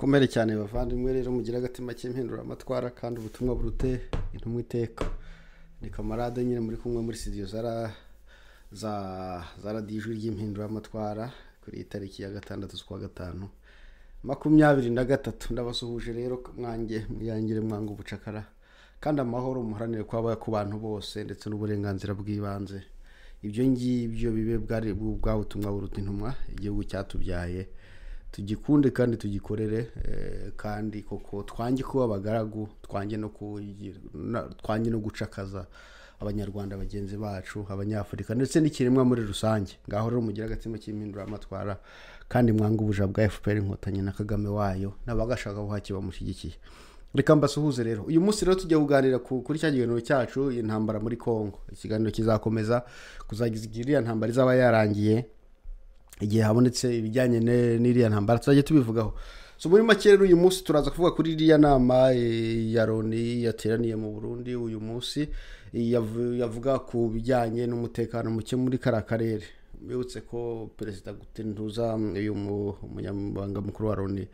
komere cyane bavandimwe rero mugire agatima k'impinduramatwara kandi ubutumwa burute intumwa iteka ni kamarade nyine muri kumwe muri studio zara za zaradiye ijwi ry'impinduramatwara kuri iyi tariki ya gatandatu z'ukwa gatanu makumyabiri na gatatu ndabasuhuje rero mwange mwiyangire mwanga ubucakara kandi amahoro muharanire kuba ku bantu bose ndetse n'uburenganzira bw'ibanze ibyo ngibyo bibe bwari bwa butumwa buruta intumwa igihugu cyatubyaye tugikunde kandi tugikorere eh, kandi koko twange kuba abagaragu twange no gucakaza abanyarwanda bagenzi bacu abanyafurika ndetse n'ikiremwa muri rusange ngaho rero mugire agatsima cy'impinduramatwara kandi mwanga ubujura bwa fpr inkotanyi na kagame wayo n'abagashaka buhake bamushyigikiye reka mbasuhuze rero uyu munsi rero tujya kuganira kuri cya kiganiro cyacu intambara muri congo ikiganiro kizakomeza kuzagira iriya ntambara izaba yarangiye igihe habonetse ibijyanye n'iriya ntambara turajya tubivugaho so muri make rero uyu munsi turaza kuvuga kuri iriya nama eh, ya loni yateraniye mu burundi uyu munsi yavuga ku bijyanye n'umutekano muke muri kariya karere mbibutse ko perezida gutenduza uyu munyamabanga mukuru wa loni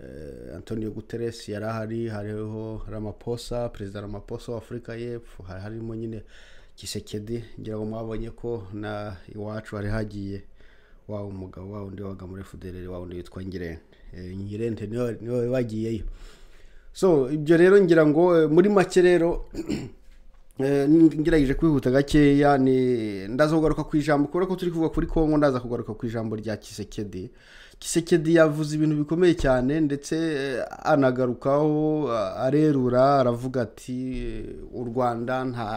eh, antonio guterres yari ahari hariho ramaposa perezida ramaposa Afurika y'epfo harimo nyine Kisekedi ngira ngo mwabonye ko na iwacu hari hagiye wa umugabo wa undi wabaga muri fuderere wa undi witwa ngirente eh, ngirente niwe wagiyeyo so ibyo rero ngira ngo eh, muri make rero eh, ngerageje kwihuta gakeya ndaza kugaruka ku ijambo kubera ko turi kuvuga kuri kongo ndaza kugaruka ku ijambo rya kisekedi kisekedi yavuze ibintu bikomeye cyane ndetse anagarukaho arerura aravuga ati u rwanda nta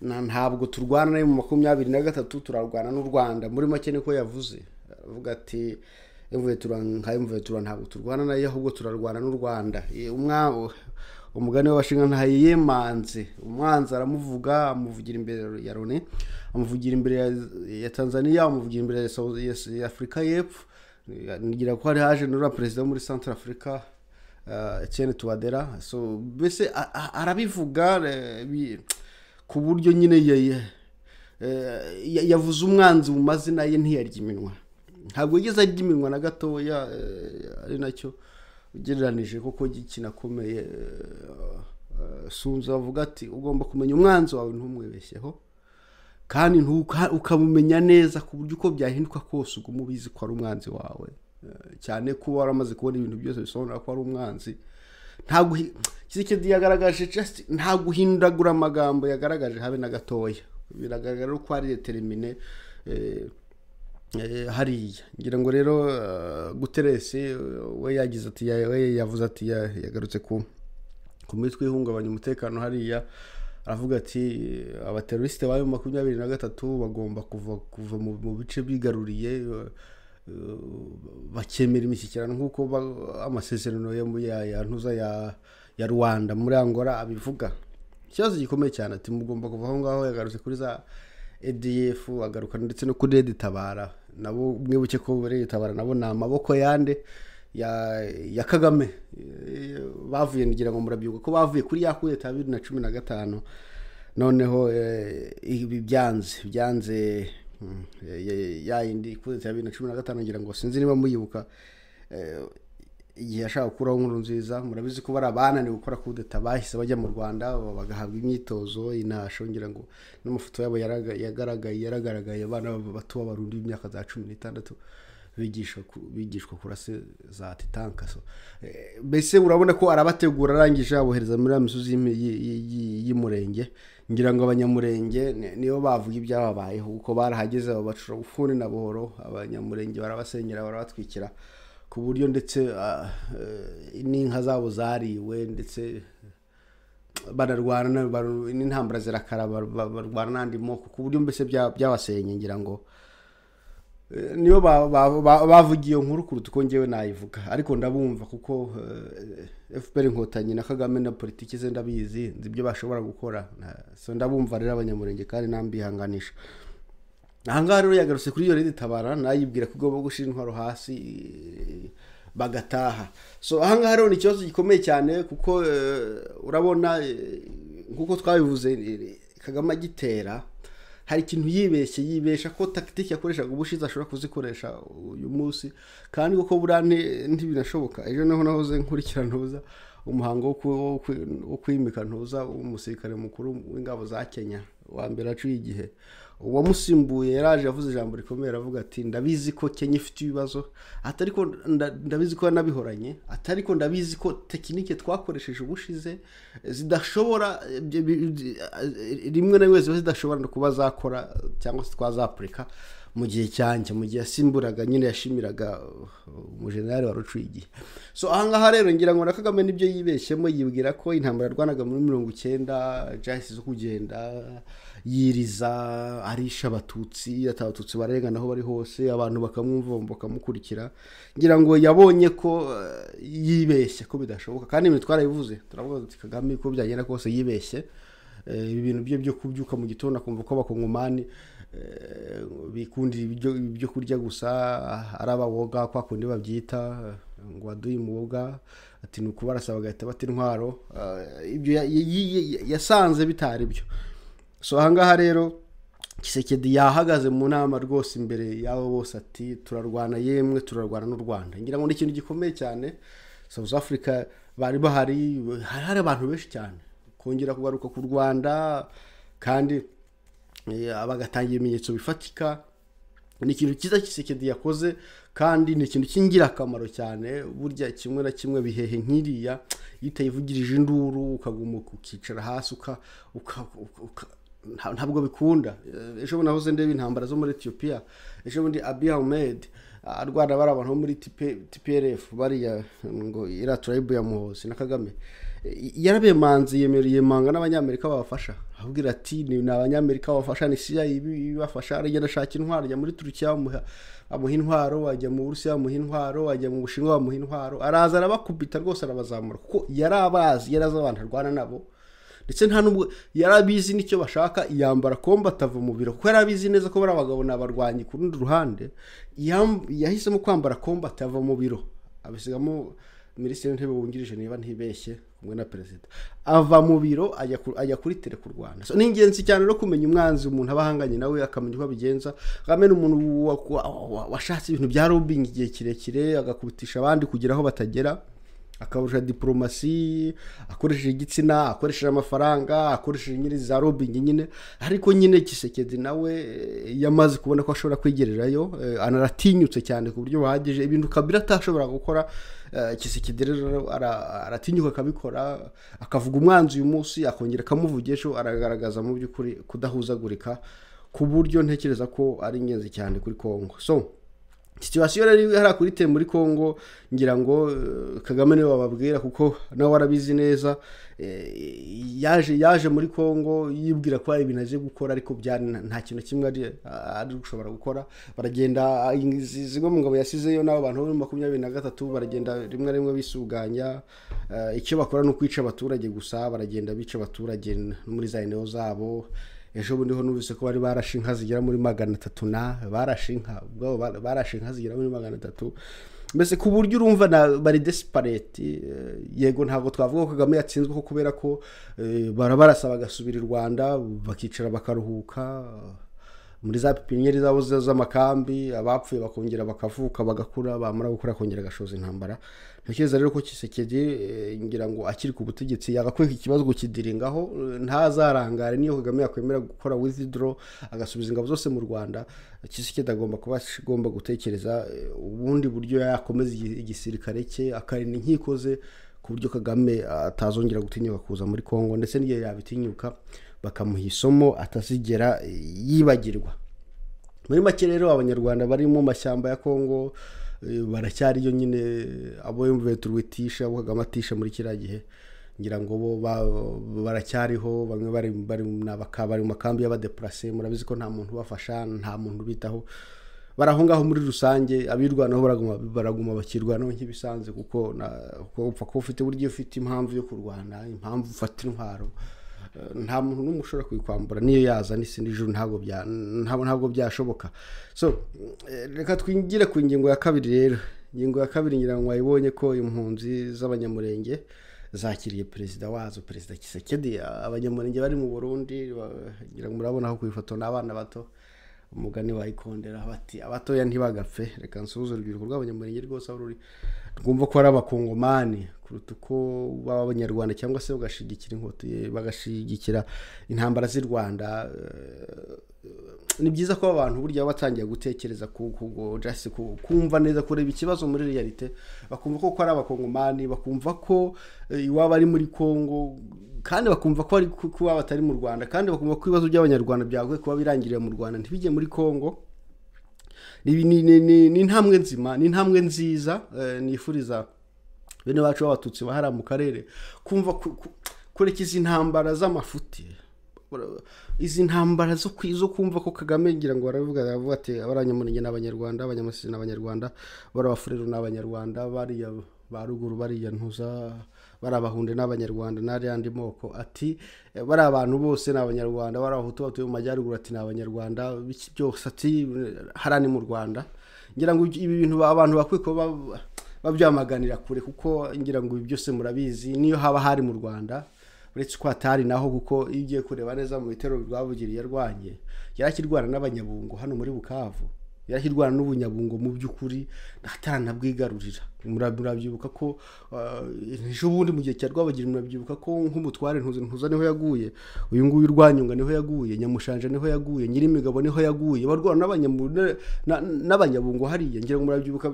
ntabwo turwana nayo mu makumyabiri na gatatu turarwana n'u rwanda muri make niko yavuze avuga ati nka imvutura ntabwo turwana nayo ahubwo turarwana n'u rwanda umugani w'abashinga ntayiyemanze umwanzi aramuvuga amuvugira imbere ya loni amuvugira imbere ya tanzania amuvugira imbere ya afurika y'epfo ngira ko hari haje n'uriya perezida wo muri santara afurika eh, etiyeni tuwadera mbese arabivuga eh, ku buryo nyine yavuze umwanzi mu mazina ye ntiyarya iminwa ntabwo yigeze arya iminwa na gatoya eh, ari nacyo ugereranije kuko kinakomeye eh, sunzu avuga ati ugomba kumenya umwanzi wawe ntumwibeshyeho kandi ukamumenya neza ku buryo uko byahinduka kose ubwo ubizi ko ari umwanzi wawe eh, cyane ko waramaze kubona ibintu byose bisobanura ko ari umwanzi ntabwo yagaragaje nta guhindagura amagambo yagaragaje habe na gatoya biragaragara ko ari determine eh, eh, hariya ngira ngo rero eh, guteresi we yagize ati yavuze ati yagarutse ku mitwe ihungabanya umutekano hariya aravuga ati abaterorisite ba makumyabiri na gatatu bagomba kuva kuva mu bice bigaruriye Uh, bakemera imishyikirano nk'uko amasezerano ya ntuza ya rwanda muri angola abivuga ikibazo gikomeye cyane ati mugomba kuva aho ngaho yagarutse kuri za edf agaruka ndetse no kuri redi tabara nabo mwibuke ko redi tabara nabo ni amaboko yande ya kagame bavuye ngira ngo murabyibuka ko bavuye kuri ya kudeta ya bibiri na cumi na gatanu noneho eh, ibi byanze byanze ya yindi ikuze ya bibiri na cumi na gatanu ngira ngo sinzi niba muyibuka igihe yashaka gukuraho inkuru nziza murabizi ko bari abananiwe gukora kudeta bahise bajya mu rwanda bagahabwa imyitozo inasho ngira ngo n'amafoto yabo yagaragaye yaragaragaye abana bato b'abarundi b'imyaka za cumi n'itandatu bigishwa kurase za titankaso mbese urabona ko arabategura arangije abohereza muri ya misozi y'umurenge ngira ngo abanyamurenge nibo bavuga ibyababayeho kuko barahageze babacura ufuni na buhoro abanyamurenge barabasenyera barabatwikira ku buryo ndetse ah, eh, n'inka zabo zariwe ndetse bararwana n'intambara zirakara barwana n'andi moko ku buryo mbese byabasenye ngira ngo niyo bavugiye nkuru kuruta uko ngewe nayivuga ariko ndabumva kuko eh, fpr inkotanyi na kagame na politiki ze ndabizi nzi ibyo bashobora gukora So ndabumva rero abanyamurenge kandi nambihanganisha ahangaha rero yagarutse kuri iyo leta itabara nayibwira ko igomba gushyira intwaro hasi bagataha so ahangaha rero ni ikibazo gikomeye cyane kuko eh, urabona eh, nk'uko twabivuze kagame agitera hari ikintu yibeshye yibesha ko tagitike yakoreshaga ubushize ashobora kuzikoresha uyu munsi kandi kuko buriya ntibinashoboka ejo naho nahoze nkurikiranoza umuhango wo kwimika ntuza umusirikare mukuru w'ingabo za kenya wa mbere aciye igihe uwamusimbuye yaraje yavuze ijambo rikomeye aravuga ati ndabizi ko kenya ifite ibibazo atari ko ndabizi ko yanabihoranye atari ko ndabizi ko tekinike twakoresheje ubushize zidashobora rimwe na rimwe ziba zidashobora kuba zakora cyangwa se twazapurika mu gihe cyanjye mu gihe yasimburaga nyine yashimiraga uh, umujenerali wa rucigi so ahangaha rero ngira ngo na kagame nibyo yibeshyemo yibwira ko intambara yarwanaga muri mirongo icyenda jahisi zo kugenda yiriza arisha abatutsi atabatutsi barengana aho bari hose abantu bakamwumva bakamukurikira ngira ngo yabonye ko uh, yibeshye ko bidashoboka kandi ibintu twarabivuze turavuga tuti kagame ko byagenda kose yibeshye uh, ibi bintu bye byo kubyuka mu gitondo akumva ko abakongomani Eh, bikundira ibyo kurya gusa ari abawoga kwa kundi babyita ngo waduye umuwoga ati ni ukubarasa bagahita bata intwaro eh, ibyo yasanze bitari byo so ahangaha rero kisekedi yahagaze mu nama rwose imbere y'abo bose ati turarwana yemwe turarwana n'u rwanda ngira ngo ni ikintu gikomeye cyane south africa bari bahari hari abantu benshi cyane kongera kugaruka ku rwanda kandi Eh, bagatanga ibimenyetso bifatika ni ikintu cyiza kisekedi yakoze kandi ni ikintu cy'ingirakamaro cyane burya kimwe na kimwe bihehe nk'iriya iyo utayivugirije induru ukaguma ukicara hasi ntabwo bikunda eh, ejo bundi nahoze ndeba intambara zo muri etiyopiya ejo bundi abiy ahmed arwana bari abantu bo muri tprf bariya mm, ngo iriya ya muhozi na kagame eh, yarabemanze yemereye manga n'abanyamerika babafasha ababwira ati ni abanyamerika babafasha ni siya ibi aragenda ashaka intwaro ajya muri turukiya bamuha intwaro ajya mu burusiya bamuha intwaro ajya mu bushinwa bamuha intwaro araza arabakubita rwose arabazamura kuko yari abazi yari azi abantu arwana nabo ndetse nta nubwo yari abizi nicyo bashaka yambara komba atava mu biro kuko yari abizi neza ko bari abagabo ni abarwanyi ku rundi ruhande yahisemo kwambara komba atava mu biro abisigamo minisitiri w'intebe wungirije niba ntibeshye kumwe na perezida ava mu biro ajya kuri tere ku rwanda ni ingenzi cyane no kumenya umwanzi umuntu aba ahanganye nawe akamenya uko abigenza akamenya umuntu washatse ibintu bya robingi igihe kirekire agakubitisha abandi kugira aho batagera akaburusha diporomasi akoresheje igitsina akoresheje amafaranga akoresheje nyine za robingi nyine ariko nyine gisekedi nawe eh, yamaze kubona ko ashobora kwigererayo eh, anaratinyutse cyane ku buryo buhagije ibintu kabira atashobora gukora gisekedi eh, rero aratinyuka akabikora akavuga umwanzi uyu munsi akongera akamuvugisha aragaragaza mu by'ukuri kudahuzagurika ku buryo ntekereza ko ari ingenzi cyane kuri kongo so situwasiyo yari hariya kuri te muri congo ngira ngo eh, kagame niwe wababwira kuko nawe warabizi neza eh, yaje yaje muri congo yibwira ko hari ibintu aje gukora ariko nta kintu kimwe ari gushobora gukora baragenda ah, zimwe mu ngabo yasizeyo n'abo bantu bo makumyabiri na gatatu baragenda rimwe rimwe bisuganya eh, icyo bakora ni ukwica abaturage gusa baragenda bica abaturage muri za zabo ejo bundi ho numvise ko bari barashe inka zigera muri magana atatu na barashe inka ubwabo barashe inka zigera muri magana atatu mbese ku buryo urumva bari desipareti eh, yego ntabwo twavuga ko kagame yatsinzwe ko kubera ko eh, barabara bagasubira i rwanda bakicara bakaruhuka muri za pipinyeri zabo z'amakambi abapfuye bakongera bakavuka bagakura bamara gukura kongera agashoza intambara ntekereza rero ko kisekedi eh, ngira ngo akiri ku butegetsi yagakweka ikibazo kukidiringaho ntazarangare niyo kagame yakwemera gukora withdraw agasubiza ingabo zose mu rwanda kisekedi agomba kuba agomba gutekereza eh, ubundi buryo yakomeza igisirikare cye akarinda inkiko ze ku buryo kagame atazongera gutinyuka kuza muri congo ndetse n'igihe yabitinyuka bakamuha isomo atazigera yibagirwa muri make rero abanyarwanda bari mu mashyamba ya kongo eh, baracyari yo nyine abo turuwitisha turwitisha kagame atisha muri kiriya gihe ngira ngo bo baracyariho bamwe bari bari mu makambi y'abadepurase murabizi ko nta muntu ubafasha nta muntu ubitaho bari ngaho muri rusange abirwanaho baraguma bakirwanaho nk'ibisanzwe kuko upfa kuba ufite uburyo ufite impamvu yo kurwana impamvu ufata intwaro nta muntu n'umwe ushobora kuyikwambura niyo yaza isi n'ijuru ntabwo byashoboka so eh, reka twingire ku ngingo ya kabiri rero ingingo ya kabiri ngira ngo wayibonye ko impunzi z'abanyamurenge zakiriye perezida wazo perezida kisekedi abanyamurenge bari mu burundi ngira ngo murabona ko ku ifoto abana bato umugani wayikondera bati abatoya ntibagapfe reka nsuzure urubyiruko rw'abanyamurenge rwose aho ruri rwumva ko ari abakongomani kuruta uko baba abanyarwanda cyangwa se bagashyigikira bagashyigikira intambara z'i rwanda eh, ni byiza ko abantu burya batangiye gutekereza kumva neza kureba ikibazo muri realite bakumva ko ari abakongomani bakumva ko eh, iwaba ari muri congo kandi bakumva ko ari kuba batari mu rwanda kandi bakumva ko ibibazo by'abanyarwanda byagoye kuba birangiriye mu rwanda ntibijye muri congo ni intambwe nzima ni intambwe nziza eh, nifuriza bene bacu b'abatutsi bahara mu karere kumva kurekeza intambara z'amafuti izi ntambara zo zo kumva ko kagame ngira ngo baravuga baravuga ati abanyamurenge ni abanyarwanda abanyamasizi ni abanyarwanda barabafurero ni abanyarwanda bariya ba ruguru bariya ntuza bari abahunde n'abanyarwanda n'ari andi moko ati eh, bari abantu bose ni abanyarwanda bari abahutu batuye mu majyaruguru ati ni abanyarwanda byose ati hariya mu rwanda ngira ngo ibi bintu abantu bakwiye kuba babyamaganira kure kuko ngira ngo ibi byose murabizi niyo haba hari mu rwanda uretse ko hatari naho kuko iyo ugiye kureba neza mu bitero rwabugiriye yarwanye yarakirwana n'abanyabungo hano muri bukavu irwana n'ubunyabungo mu by'ukuri ataranabwigarurira murabyibuka ko eh, ejo bundi mu gihe cya rwabagiri murabyibuka ko nk'umutware ntuza niho yaguye uyu nguyu urwanyunga niho yaguye nyamushanje niho yaguye nyirimigabo niho yaguye barwana n'abanyabungo hariya ngira ngo murabyibuka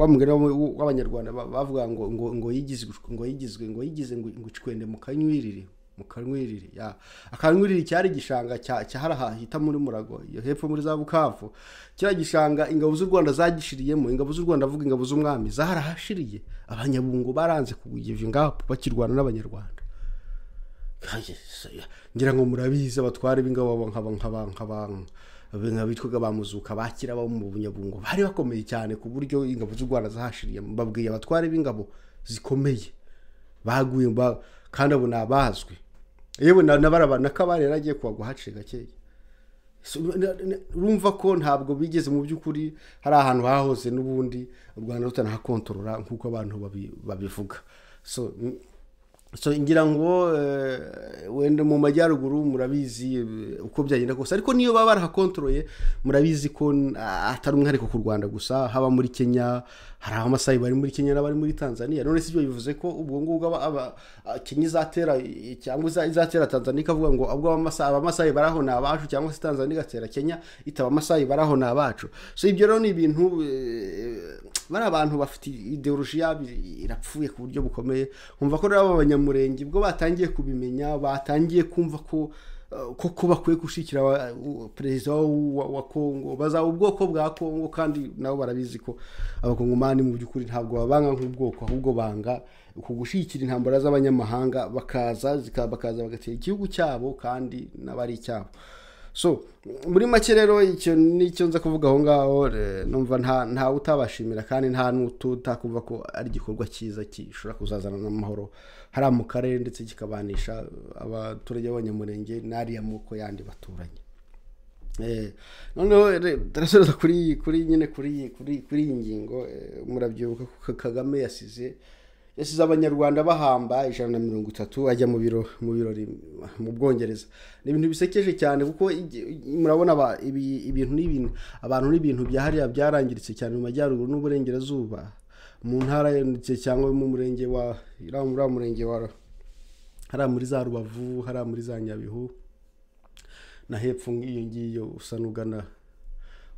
wa mugari w'abanyarwanda bavuga ngo ngo yigizwe ngo yigizwe ngo yigize ngo icwende mu kanyurire mu kanwiriri ya akanwiriri cyari gishanga cyaharaha hita muri murago iyo hepfo muri za bukavu kiriya gishanga ingabo z'u rwanda zagishiriyemo ingabo z'u rwanda avuga ingabo z'umwami zarahashiriye abanyabungo baranze kugwigiva ingapu bakirwana n'abanyarwanda ngira ngo murabizi abatwara b'ingabo bitwaga ba muzuka bakira abo mu bunyabungo bari bakomeye cyane ku buryo ingabo z'u rwanda zahashiriye babwiye abatwara b'ingabo zikomeye baguye kandi abona ni abazwi yewe na kabari yari agiye kuhagwa haciye gakeya urumva ko ntabwo bigeze mu by'ukuri hari ahantu hahoze n'ubundi u rwanda rutanahakontorora nk'uko abantu babivuga so ngira ngo eh, wenda mu majyaruguru murabizi eh, uko byagenda kose ariko niyo baba barahakontoroye murabizi ko ah, atari umwihariko ku rwanda gusa haba muri kenya hari amasayi bari muri kenya n'abari muri tanzania none si ibyo bivuze ko ubwo ngubwo ah, kenya izatera cyangwa izatera tanzania ikavuga ngo ubwo abamasayi baraho ni abacu cyangwa se tanzania igatera kenya itaba abamasayi baraho ni abacu so ibyo rero ni ibintu eh, bari abantu bafite ideoloji yabo irapfuye ku buryo bukomeye nkumva ko rero abanyamaguru murenge ubwo batangiye kubimenya batangiye kumva ko koko eh, bakwiye gushyikira perezida wa kongo bazaba ubwoko bwa kongo kandi nabo barabizi ko abakongomani mu by'ukuri ntabwo babanga nk'ubwoko ahubwo banga ku gushyigikira intambara z'abanyamahanga bakaza bakaza bagatera igihugu cyabo kandi n'abari icyabo so muri make rero icyo nicyo nza kuvuga aho ngaho eh, numva nta utabashimira kandi nta n'ututakumva ko ari igikorwa cyiza gishobora kuzazana n'amahoro hari mu karere ndetse kikabanisha abaturage b'abanyamurenge n'ariya moko yandi baturanye eh, noneho turasoreza kuri kuri nyine kuri kuri iyi ngingo eh, murabyibuka kagame yasize yasize abanyarwanda bahamba ijana na mirongo itatu ajya mu biro mu birori mu bwongereza ni ibintu bisekeje cyane kuko murabona ibintu n'ibintu abantu n'ibintu byahariya byarangiritse cyane mu majyaruguru n'uburengerazuba mu ntara ndetse cyangwa mu murenge wa uriya murenge wa hariya muri za rubavu hariya muri za nyabihu na hepfo ngiyo ngiyo usa n'ugana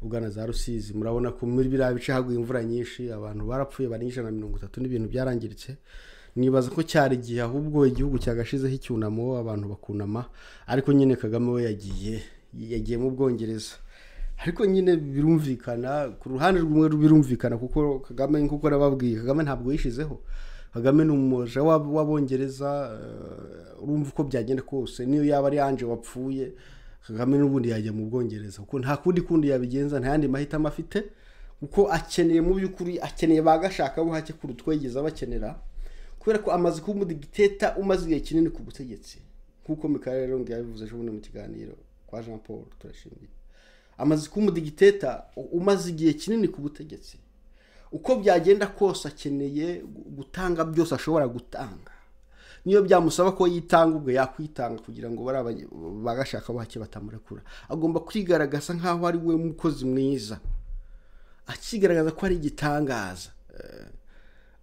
ugana za rusizi murabona ko muri biriya bice haguye imvura nyinshi abantu barapfuye barenga ijana na mirongo itatu n'ibintu byarangiritse nibaza ko cyari igihe ahubwo igihugu cyagashizeho icyunamo abantu bakunama ariko nyine kagame we yagiye yagiye mu bwongereza ariko nyine birumvikana ku ruhande rumwe birumvikana kuko kagame nk'uko nababwiye kagame ntabwo yishyizeho kagame ni umuja w'abongereza eh, urumva uko byagenda kose niyo yaba ari anje wapfuye kagame n'ubundi yajya mu bwongereza kuko nta kundi kundi yabigenza nta yandi mahitamo afite kuko akeneye mu by'ukuri akeneye ba gashakabuhake kuruta utwegeza bakenera kubera ko amaze kuba umudigiteta umaze igihe kinini ku butegetsi nk'uko Mikael Ronge yabivuze ejo bundi mu kiganiro kwa Jean Paul turashimiye amaze kuba umudigiteta umaze igihe kinini ku butegetsi uko byagenda kose akeneye gutanga byose ashobora gutanga niyo byamusaba ko yitanga ubwo yakwitanga kugira ngo bagashaka bake batamurekura agomba kwigaragaza nk'aho ari we mukozi mwiza akigaragaza ko ari igitangaza eh,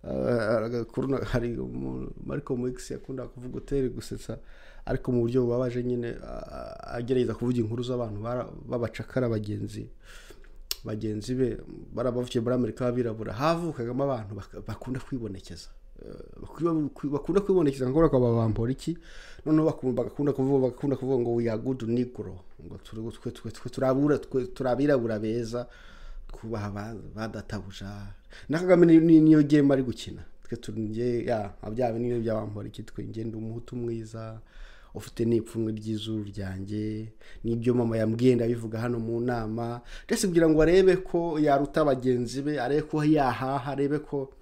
eh, hari mariko mwigisi yakunda kuvuga utere gusetsa ariko mu buryo bubabaje nyine agerageza kuvuga inkuru z'abantu babacakara bagenzi bagenzi be barabavukiye muri amerika b'abirabura havukagamo abantu bakunda kwibonekeza bakunda kwibonekeza ngo bakaba bambora iki noneho bakunda kuvuga bakunda kuvuga ngo we are good negro ngo twe turabura twe turabirabura beza kubaha badatabuja na kagame niyo gemu ari gukina twe turinge ya byaba niyo byabambora iki twe ngenda umuhutu mwiza ufite n'ipfunwe ry'izuru ryanjye n'ibyo mama yambwiye bivuga hano mu nama ndetse kugira ngo arebe ko yaruta bagenzi be arebe ko yahaha arebe ko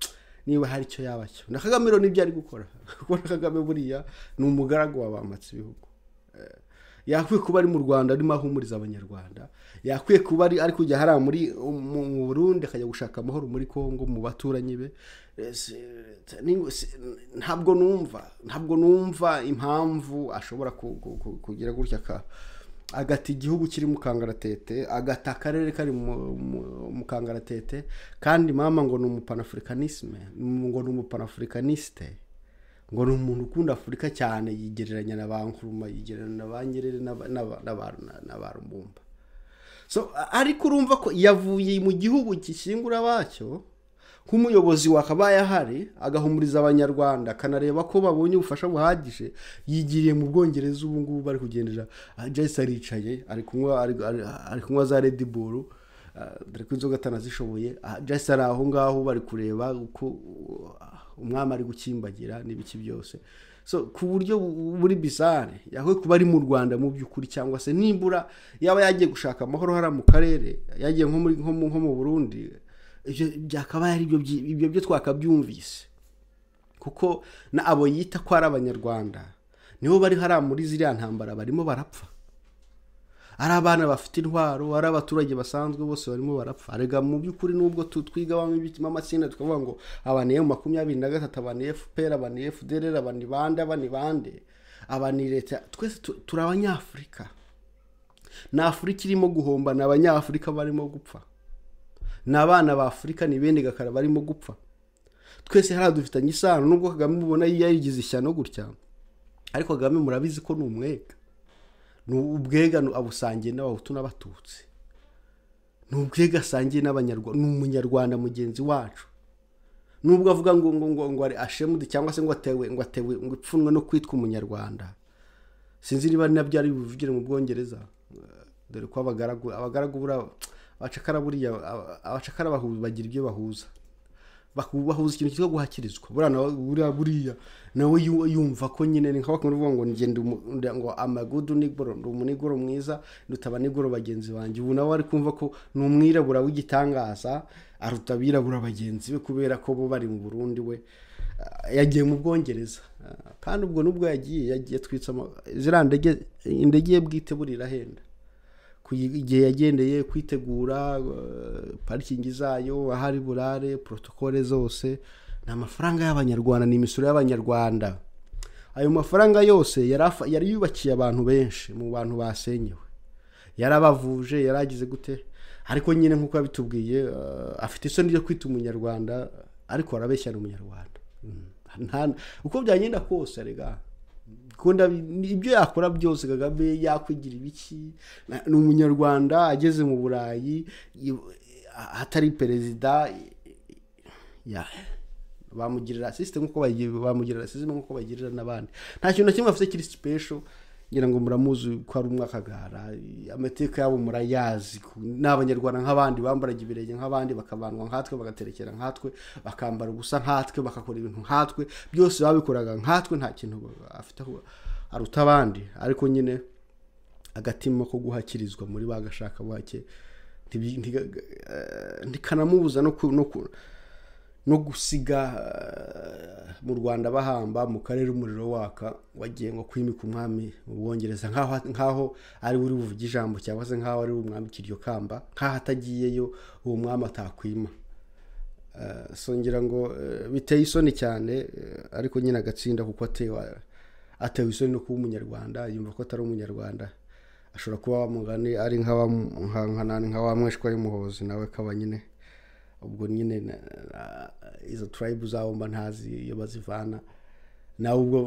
niba hari icyo yaba cyo na kagame rero nibyo ari gukora kuko na kagame buriya ni umugaragu wabambatse ibihugu eh, yakwiye kuba ari mu rwanda arimo ahumuriza abanyarwanda yakwiye kuba ari kujya hariya muri mu burundi akajya gushaka amahoro muri congo mu baturanyi be eh, ntabwo numva ntabwo numva impamvu ashobora kugira gutya agata igihugu kiri mu kangaratete agata akarere kari mu kangaratete kandi mama ngo ni umupanafurikanisme ngo ni umupanaafurikanisite ngo ni umuntu ukunda afurika cyane yigereranya na ba nkuruma yigereranya na ba nyirere na ba rumumba ariko urumva ko yavuye mu gihugu gishyingura bacyo nk'umuyobozi wakabaye ahari agahumuriza abanyarwanda akanareba ko babonye ubufasha buhagije yigiriye mu bwongereza ubu ngubu bari kugendera ah, jayisi aricaye ari kunywa za rediburu uh, dore ko inzoga atanazishoboye ah, jayisi ari aho ngaho bari kureba uko uh, umwami ari gukimbagira n'ibiki byose ku buryo buri bizare yawe kuba ari mu rwanda mu by'ukuri cyangwa se nibura yaba yagiye gushaka amahoro hariya mu karere yagiye nko mu burundi byakabaye ari ibyo byo twakabyumvise kuko na abo yita ko ari abanyarwanda nibo bari hariya muri ziriya ntambara barimo barapfa ari abana bafite intwaro ari abaturage basanzwe bose barimo barapfa rega mu by'ukuri n'ubwo twiga twigabamo amatsinda tukavuga ngo aba ni makumyabiri na gatatu aba ni efuperi aba ni efudereri aba ni bande aba ni bande aba ni leta twese turi abanyafurika na afurika irimo guhomba ni abanyafurika barimo gupfa ni abana ba afurika ni bene gakara barimo gupfa twese hariya dufitanye isano nubwo kagame ubona yarigize ishyano gutya ariko kagame murabizi ko ni umwega ni ubwega abusangiye n'abahutu n'abatutsi ni ubwega asangiye n'abanyarwanda ni umunyarwanda mugenzi wacu nubwo avuga ngo ngo ngo ngo ari ashemude cyangwa se ngo atewe ngo atewe ngo ipfunwe no kwitwa umunyarwanda sinzi niba nabyo ari buvugire mu bwongereza dore ko abagaragu abagaragu abacakara buriya abacakara bagira ibyo bahuza bahuza ikintu cyitwa guhakirizwa buriya buriya nawe yumva ko nyine ni nk'abakunda kuvuga ngo ngende ngo amagudu nigoro ni umunigoro mwiza dutaba nigoro bagenzi banjye ubu nawe ari kumva ko ni umwirabura w'igitangaza aruta abirabura bagenzi be kubera ko bo bari mu burundi we yagiye mu bwongereza kandi ubwo nubwo yagiye yagiye twitse ziriya ndege indege ye bwite burira ahenda igihe yagendeye kwitegura eh, parikingi zayo ahari burare porotokole zose ni amafaranga y'abanyarwanda ni imisoro y'abanyarwanda ayo mafaranga yose yari yubakiye abantu benshi mu bantu basenyewe yarabavuje yaragize gute ariko nyine nk'uko yabitubwiye eh, afite isoni ryo kwita umunyarwanda ariko arabeshya arabeshyana umunyarwanda hmm. uko byagenda kose rega kuko ibyo yakora byose kagame yakwigira ibiki ni umunyarwanda ageze mu burayi hatari perezida bamugirira asisite nk'uko bamugirira asisite nk'uko bagirira n'abandi nta kintu na kimwe afite kiri sipesho ngira ngo muramuzi ko ari umwakagara amateka yabo murayazi ni abanyarwanda nk'abandi bambaraga ibirenge nk'abandi bakabandwa nkatwe bagaterekera nkatwe bakambara ubusa nkatwe bakakora ibintu nkatwe byose babikoraga nkatwe nta kintu afite aruta abandi ariko nyine agatima ko guhakirizwa muri bagashaka buhake eh, ntikanamubuza no ku. no gusiga eh, mu rwanda bahamba mu karere umuriro waka wagiye ngo kwimika umwami mu bwongereza nk'aho ari we uri buvuge ijambo cyangwa se nk'aho ari umwami umwambikira iryo kamba nk'aho atagiyeyo uwo mwami atakwima eh, songera ngo eh, biteye isoni cyane ariko nyine agatsinda kuko atewe atewe isoni no kuba umunyarwanda yumva ko atari umunyarwanda ashobora kuba wamugani ari nka wa mweshwa y'umuhozi nawe akaba nyine ubwo nyine izo tribe zabo mba ntazi iyo bazivana nawe ubwo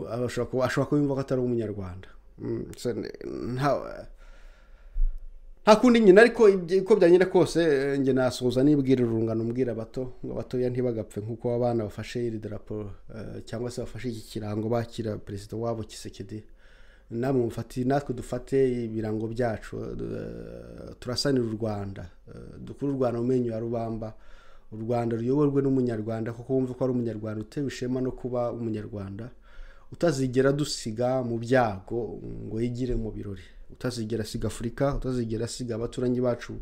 ashobora kubimva ko atari umunyarwanda mm, nta kundi nyine ariko uko byagenda kose njye nasuhuza nibwira urungano mbwira abato ngo abatoya ntibagapfe nk'uko abana bafashe iri darapo eh, cyangwa se bafashe iki kirango bakira perezida wabo kisekedi namwe mufati natwe dufate ibirango byacu eh, turasanira u rwanda eh, dukure u rwanda mu menyo ya rubamba u rwanda ruyoborwe n'umunyarwanda kuko wumva ko ari umunyarwanda utewe ishema no kuba umunyarwanda utazigera dusiga mu byago ngo yigire mu birori utazigera asiga afurika utazigera asiga abaturanyi bacu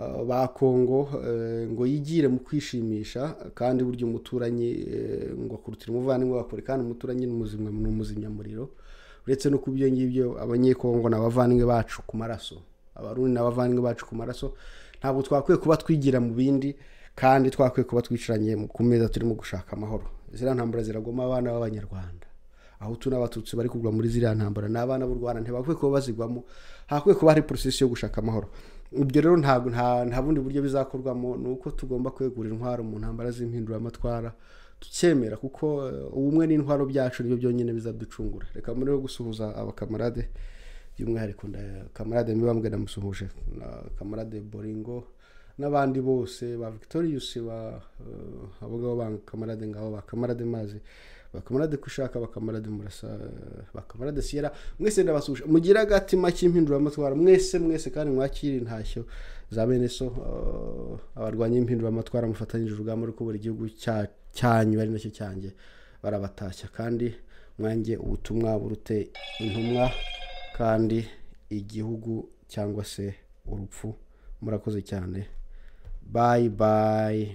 eh, ba kongo eh, ngo yigire mu kwishimisha kandi burya umuturanyi eh, ngo akurutira umuvandimwe wakore kandi umuturanyi ni umuzimyamuriro uretse no ku byo ngibyo abanyekongo ni abavandimwe bacu ku maraso abarundi ni abavandimwe bacu ku maraso ntabwo twakwiye kuba twigira mu bindi kandi twakwiye kuba twicaranye ku meza turimo gushaka amahoro ziriya ntambara ziragoma abana b'abanyarwanda aho tu n’abatutsi bari kugwa muri ziriya ntambara ni abana b'u rwanda ntibakwiye kuba bazigwamo hakwiye kuba hari porosesi yo gushaka amahoro ibyo rero nta bundi buryo bizakorwamo ni uko tugomba kwegura intwaro mu ntambara z'impinduramatwara tukemera kuko eh, ubumwe n'intwaro byacu nibyo byonyine bizaducungura reka muri gusuhuza abakamarade by'umwihariko kamarade mibambwe na kamarade boringo n'abandi bose ba victorius eh, abagabo ba kamarade ngabo ba kamarade mazi bakamarade kushaka bakamarade murasa eh, bakamarade siyera mwese ndabasuje mugire agatima k'impinduramatwara mwese mwese kandi mwakire intashyo za bene so eh, abarwanya impinduramatwara mufatanyije urugamba rwo kubura igihugu cyanyu ari nacyo cyanjye barabatashya kandi mwange ubutumwa burute intumwa kandi igihugu cyangwa se urupfu murakoze cyane Bye bye.